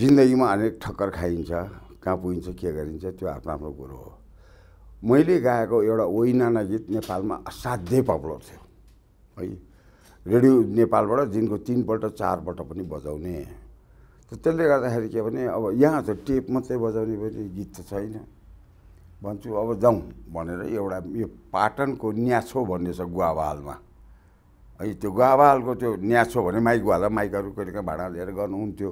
जिन्दगीमा अनेक ठक्कर खाइन्छ कहाँ पुगिन्छ के गरिन्छ त्यो आफ्नो आफ्नो कुरो हो मैले गाएको एउटा ओइनाना गीत नेपालमा असाध्यै पपुलर थियो है रेडियो नेपालबाट दिनको तिनपल्ट चारपल्ट पनि बजाउने त्यसले गर्दाखेरि के भने अब यहाँ त टेप मात्रै बजाउने पनि गीत त छैन भन्छु अब जाउँ भनेर एउटा यो पाटनको न्यासो भन्ने छ गुवावालमा है त्यो गुवावालको त्यो न्यासो भने माइक वाला माइकहरू कहिले कहाँ भाडा लिएर गर्नुहुन्थ्यो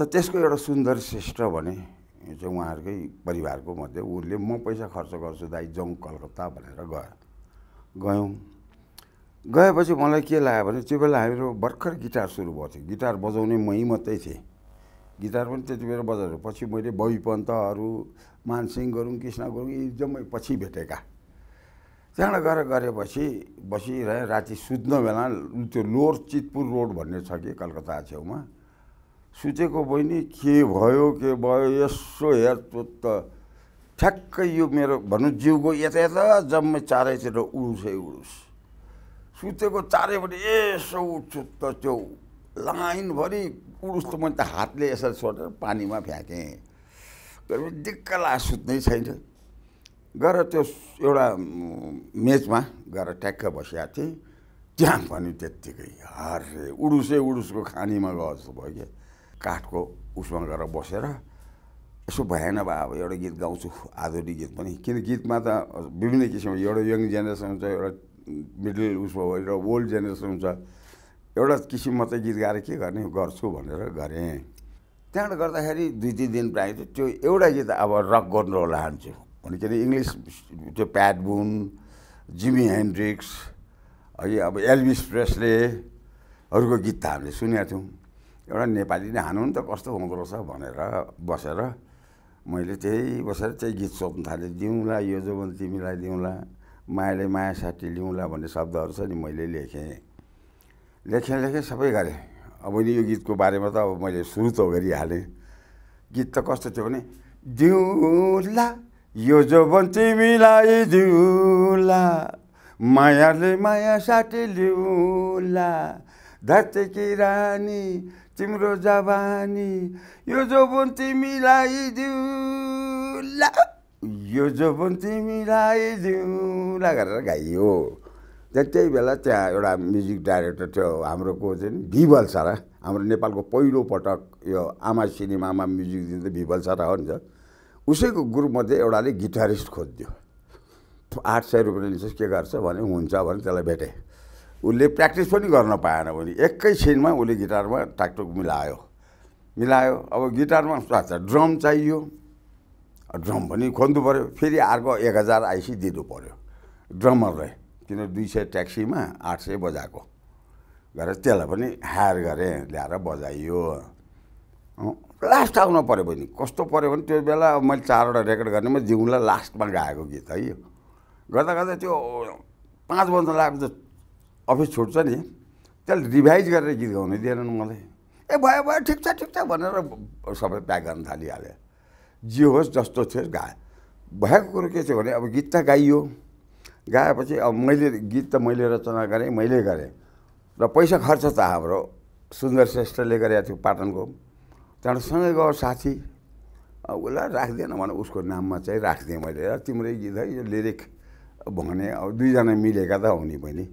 त त्यसको एउटा सुन्दर श्रेष्ठ भने चाहिँ उहाँहरूकै परिवारको मध्ये उसले म पैसा खर्च गर्छु दाइ जाउँ कलकत्ता भनेर गयो गयौँ गएपछि मलाई के लाग्यो भने त्यो बेला हामीहरू भर्खर गिटार सुरु भएको थियो गिटार बजाउने मै मात्रै थिएँ गिटार पनि त्यति बेला बजाएर पछि मैले बबी मानसिंह गुरुङ कृष्ण गुरुङ यी जम्मै पछि भेटेका त्यहाँबाट गएर गरेपछि बसिरहेँ राति सुत्न बेला त्यो लोर चितपुर रोड भन्ने छ कि कलकत्ता छेउमा सुतेको बहिनी के भयो के भयो यसो हेर्छु त ठ्याक्कै यो मेरो भनौँ जिउको यता यता जम्मै चारैतिर उडुसै उडुस सुतेको चारैपट्टि यसो उठ्छु त त्यो लाइनभरि उडुस त मैले त हातले यसरी छोडेर पानीमा फ्याँकेँ गरेपछि दिक्क ला सुत्नै छैन गएर त्यो एउटा मेचमा गएर ट्याक्क बसिरहेको थिएँ त्यहाँ पनि त्यत्तिकै हरे उडुसै उडुसको खानीमा गयो जस्तो भयो क्या काठको उसमा गएर बसेर यसो भएन भए अब एउटा गीत गाउँछु आधुनिक गीत पनि किन गीतमा त विभिन्न किसिमको एउटा यङ जेनेरेसन हुन्छ एउटा मिडल उसमा भयो एउटा ओल्ड जेनेरेसन हुन्छ एउटा किसिम मात्रै गीत गाएर के गर्ने गर्छु भनेर गरेँ त्यहाँबाट गर्दाखेरि दुई तिन दिन प्रायः त्यो एउटा गीत अब रक गर्नु होला हान्छु भने के अरे इङ्ग्लिस त्यो प्याट बुन जिमी हेन्ड्रिक्स है अब एल्भिस प्रेसलेहरूको गीत त हामीले सुनेको थियौँ एउटा नेपालीले नि त कस्तो हुँदो रहेछ भनेर बसेर मैले त्यही बसेर त्यही गीत सोध्नु थालेँ दिउँला यो जोबन तिमीलाई दिउँला मायाले माया साटी लिउँला भन्ने शब्दहरू छ नि मैले लेखेँ लेखेँ लेखेँ सबै गरेँ अब यो गीतको बारेमा त अब मैले सुरु त गरिहालेँ गीत त कस्तो थियो भने दिउँला यो जोबन तिमीलाई दिउँला मायाले माया साटी लिउँला धाचेकी रानी तिम्रो जवानी यो जोबुन तिमीलाई दिउला यो जोबुन तिमीलाई दिउला गरेर गाइयो त्यही बेला त्यहाँ एउटा म्युजिक डाइरेक्टर थियो हाम्रो को चाहिँ भिबल सर हाम्रो नेपालको पहिलो पटक यो आमा सिनेमामा म्युजिक दिँदा भिबल सर हो नि त उसैको ग्रुपमध्ये एउटाले गिटारिस्ट खोजिदियो आठ सय रुपियाँ लिन्छस् के गर्छ भने हुन्छ भने त्यसलाई भेटेँ उसले प्र्याक्टिस पनि गर्न पाएन भने एकैछिनमा उसले गिटारमा टाकटुक मिलायो मिलायो अब गिटारमा कस्तो ड्रम चाहियो ड्रम पनि खोज्नु पऱ्यो फेरि अर्को एक हजार आइसी दिनु पऱ्यो ड्रमरले किन दुई सय ट्याक्सीमा आठ सय बजाएको गरेर त्यसलाई पनि हायर गरेँ ल्याएर बजाइयो लास्ट आउनु पऱ्यो भने कस्तो पऱ्यो भने त्यो बेला मैले चारवटा रेकर्ड गर्नेमा जिउलाई लास्टमा गाएको गीत है गर्दा गर्दा त्यो पाँच वर्ष लाग्छ अफिस छुट्छ नि त्यसले रिभाइज गरेर गीत गाउनै दिएनन् मलाई ए भयो भयो ठिक छ ठिक छ भनेर सबै प्याक गर्न थालिहाल्यो जे होस् जस्तो थियो गा भएको कुरो के थियो भने अब गीत त गाइयो गाएपछि अब मैले गीत त मैले रचना गरेँ मैले गरेँ र पैसा खर्च त हाम्रो सुन्दर श्रेष्ठले गरेको थियो पाटनको त्यहाँबाट सँगै गयो साथी उसलाई राख्दिएन भने उसको नाममा चाहिँ राखिदिएँ मैले तिम्रै गीत है यो लिरिक भने अब दुईजना मिलेका त हो नि बहिनी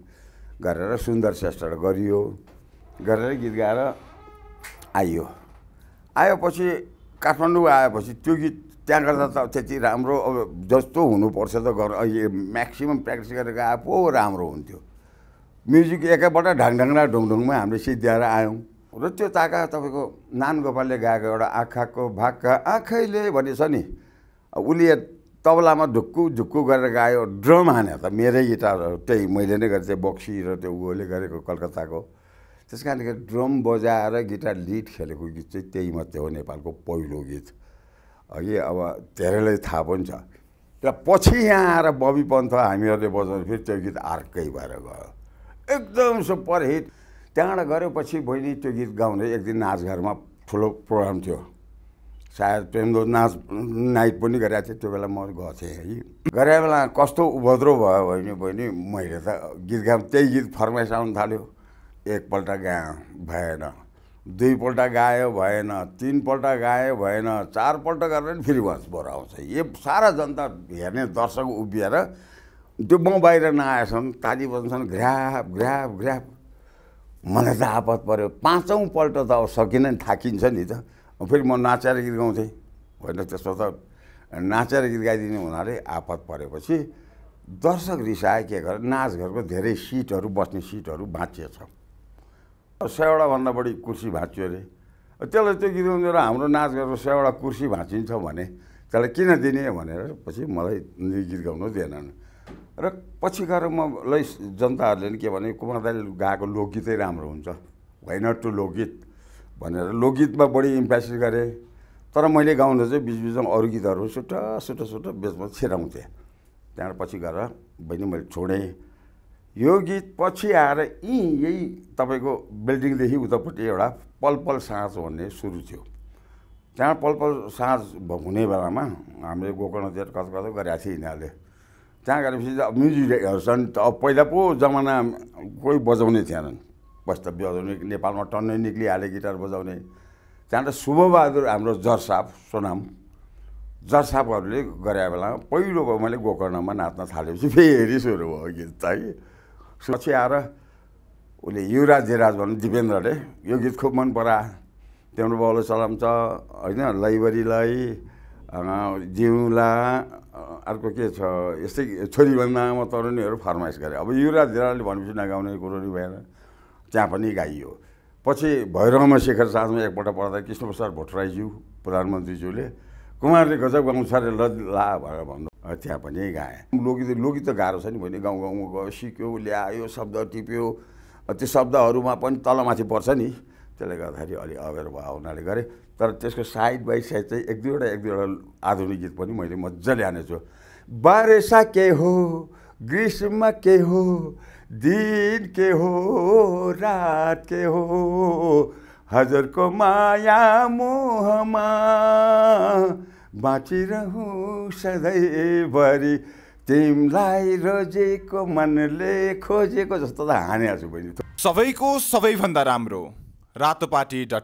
गरेर सुन्दर श्रेष्ठ गरियो गरेर गीत गाएर आइयो आएपछि काठमाडौँ आएपछि त्यो गीत त्यहाँ गर्दा त त्यति राम्रो अब जस्तो हुनुपर्छ त गर म्याक्सिमम् प्र्याक्टिस गरेर आए पो राम्रो हुन्थ्यो म्युजिक एकैपल्ट ढाङढाङडा ढुङढुङमा हामीले सिद्ध्याएर आयौँ र त्यो ताका तपाईँको नान गोपालले गाएको एउटा आँखाको भाका आँखैले भनेछ नि उसले तबलामा ढुक्कु ढुक्कु गरेर गायो ड्रम हाने त मेरै गिटार त्यही मैले नै गरेको थिएँ बक्सी र त्यो उले गरेको कलकत्ताको त्यस कारणले ड्रम बजाएर गिटार लिड खेलेको गीत चाहिँ त्यही मात्रै हो नेपालको पहिलो गीत अघि अब धेरैलाई थाहा पनि छ र पछि यहाँ आएर बबी पन्थ हामीहरूले बजाउँदा फेरि त्यो गीत अर्कै भएर गयो एकदम सुपर हिट त्यहाँबाट गऱ्यो बहिनी त्यो गीत गाउँदै एक दिन नाचघरमा ठुलो प्रोग्राम थियो सायद प्रेमदो नाच नाइट पनि गरेको थिएँ त्यो बेला म गएको थिएँ है गरे बेला कस्तो उपद्रो भयो भने बहिनी मैले त गीत गाएँ त्यही गीत फर्माइस आउनु थाल्यो एकपल्ट गाएँ भएन दुईपल्ट गायो भएन तिनपल्ट गायो भएन चारपल्ट गरेर नि फेरि वास बर आउँछ यो सारा जनता हेर्ने दर्शक उभिएर त्यो म बाहिर नआएछन् ताली बन्छन् घ्राप घ्राप घ्राप मलाई त आपत पऱ्यो पाँचौँपल्ट त अब सकिन नि थाकिन्छ नि त फेरि म नाचेर गीत गाउँथेँ होइन त्यसो त नाचेर गीत गाइदिने हुनाले आपत परेपछि दर्शक रिसाए के गरे नाचघरको धेरै सिटहरू बस्ने सिटहरू भाँचिएछ सयवटाभन्दा बढी कुर्सी भाँचियो अरे त्यसलाई त्यो गीत गाउँदा हाम्रो नाचघरको सयवटा कुर्सी भाँचिन्छ भने त्यसलाई किन दिने भनेर पछि मलाई गीत गाउनु दिएनन् र पछि गएर म लै जनताहरूले नि के भने कुमार दाईले गाएको लोकगीतै राम्रो हुन्छ होइन टु लोकगीत भनेर लोकगीतमा बढी इम्प्रेसिस गरेँ तर मैले गाउँदा चाहिँ बिचबिचमा अरू गीतहरू सुट्टा सुट्टा सुट्टा बेचमा छिराउँथेँ त्यहाँबाट पछि गएर बहिनी मैले छोडेँ यो गीत पछि आएर यहीँ यही तपाईँको बिल्डिङदेखि उतापट्टि एउटा पल पल साँझ भन्ने सुरु थियो त्यहाँ पलपल पल साँझ हुने बेलामा हामीले गोकर्णतिर कता कता गरेका थियौँ यिनीहरूले त्यहाँ गएपछि म्युजिक हेर्छन् त अब पहिला पो जमाना कोही बजाउने थिएनन् बस्दा बजाउने नेपालमा टन्नै निक्लिहाले गिटार बजाउने त्यहाँबाट शुभबहादुर हाम्रो जर्साप सोनाम जरसापहरूले गरे बेलामा पहिलो भयो मैले गोकर्णमा नाच्न थालेपछि फेरि सुरु भयो गीत त है पछि आएर उसले युवराज जेराज भन्नु दिपेन्द्रले यो गीत खुब मन परा त्यहाँबाट बाउलो सलाम छ होइन लै जिउला अर्को के छ यस्तै छोरी भन्दा म तरुणीहरू फर्माइस गरेँ अब युवराज जेराजले भनेपछि नगाउने कुरो नि भएन त्यहाँ पनि गाइयो पछि भैरवमा शेखर साथमा एकपल्ट पढ्दा कृष्णप्रसाद भट्टराईज्यू प्रधानमन्त्रीज्यूले कुमारले गजब गाउँसाले ल ला भनेर भन्नु त्यहाँ पनि गाएँ लोकगीत लोकगीत त गाह्रो छ नि भने गाउँ गाउँमा गयो सिक्यो ल्यायो शब्द टिप्यो त्यो शब्दहरूमा पनि तलमाथि पर्छ नि त्यसले गर्दाखेरि अलि अवेर भयो हुनाले गरेँ तर त्यसको साइड बाई साइड चाहिँ एक दुईवटा एक दुईवटा आधुनिक गीत पनि मैले मजाले हानेछु बारेसा के हो ग्रीष्म के हो दिन के हो रात के हो हजुरको माया मोहमा बाँचिरहँ सधैँभरि तिमलाई रोजेको मनले खोजेको जस्तो त हाने छु बहिनी सबैको सबैभन्दा राम्रो रातोपाटी डट